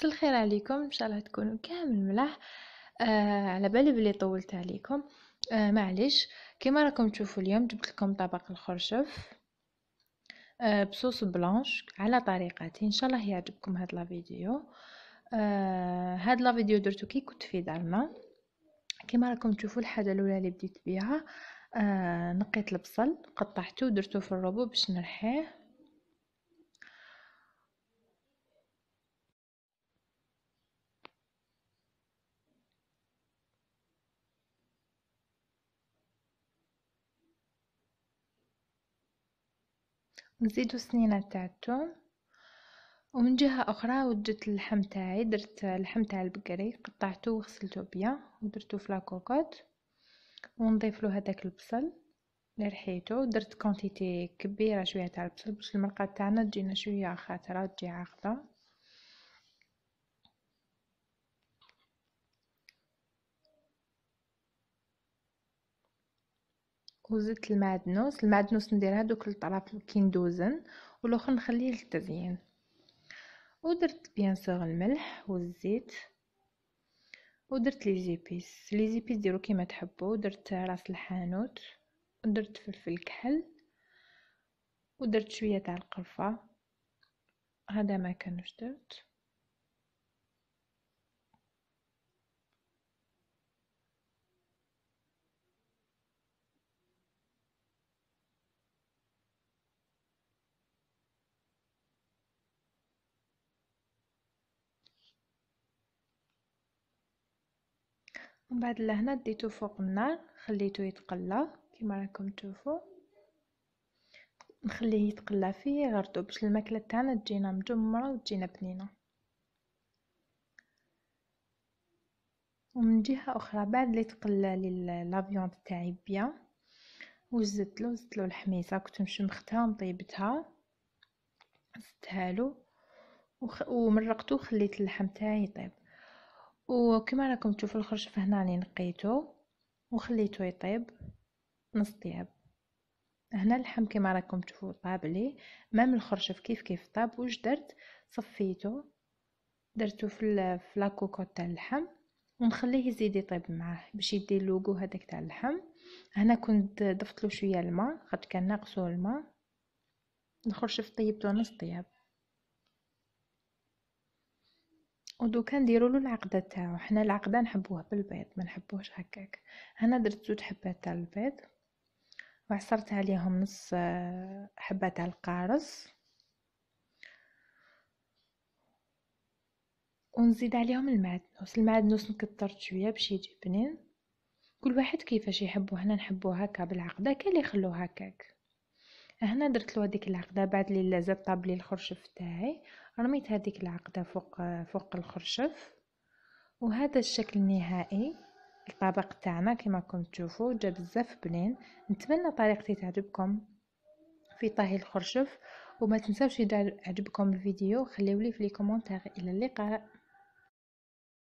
مساء الخير عليكم ان شاء الله تكونوا كامل ملاح آه على بالي بلي طولت عليكم آه معليش كما راكم تشوفوا اليوم جبت لكم طبق الخرشف آه بصوص بلانش على طريقتي ان شاء الله يعجبكم هاد لا فيديو آه هاد لا فيديو درتو كي كنت في دارنا كما راكم تشوفوا الحاجه الاولى اللي بديت بها آه نقيت البصل قطعته ودرته في الروبو باش نرحيه نزيدو السنينه تاع التوم ومن جهه اخرى وجدت اللحم تاعي درت اللحم تاع البقري قطعته وغسلته بيا ودرتو في لاكوكوط ونضيف له هذاك البصل اللي رحيته درت كونتيتي كبيره شويه تاع البصل باش المرقه تاعنا تجينا شويه خاطره تجي عاقدة وزدت المعدنوس المعدنوس ندير هذوك الطراف كي ندوزن والاخر نخليه للتزيين ودرت بيان سور الملح والزيت ودرت لي زيبيس لي زيبيس ديرو كيما تحبوا درت راس الحانوت ودرت فلفل كحل ودرت شويه تاع القرفه هذا ما كانوش درت من بعد لهنا ديتو فوق النار خليته يتقلى كيما راكم تشوفوا نخليه يتقلى فيه يغرطو باش الماكله تاعنا تجينا مجمره وتجينا بنينه ومن جهه اخرى بعد اللي تقلى لي لافيون تاعي بيان وزدت له زدت له الحميصه كنت مشمختها ومطيبتها زدتها له وخ... ومرقته وخليت اللحم تاعي يطيب وكما راكم تشوفوا الخرشف هنا راني نقيته وخليته يطيب نص طياب هنا اللحم كما راكم تشوفوا طاب لي مام الخرشف كيف كيف طاب واش درت صفيته درته في في لاكوكوط تاع اللحم ونخليه يزيد يطيب معاه باش يدي لوغو هذاك تاع اللحم هنا كنت ضفت له شويه الماء خاطر كان ناقصو الماء الخرشف طيبته نص طياب ديرو نديرولو العقدة تاعو حنا العقدة نحبوه بالبيض ما نحبوهش هكاك هنا درت زوج حبات تاع البيض وعصرت عليهم نص آه، حبة تاع القارص ونزيد عليهم المعدنوس المعدنوس نكثر شويه باش يجي بنين كل واحد كيفاش يحبو هنا نحبو هكا بالعقده كاين اللي يخلوه هكاك هنا درت له هذيك العقده بعد لي لازال طاب لي الخرشف تاعي رميت هذيك العقده فوق فوق الخرشف وهذا الشكل النهائي الطبق تاعنا كما راكم تشوفوا جا بزاف بنين نتمنى طريقتي تعجبكم في طهي الخرشف وما تنساوش اذا عجبكم الفيديو خليولي في لي كومونتير الى اللقاء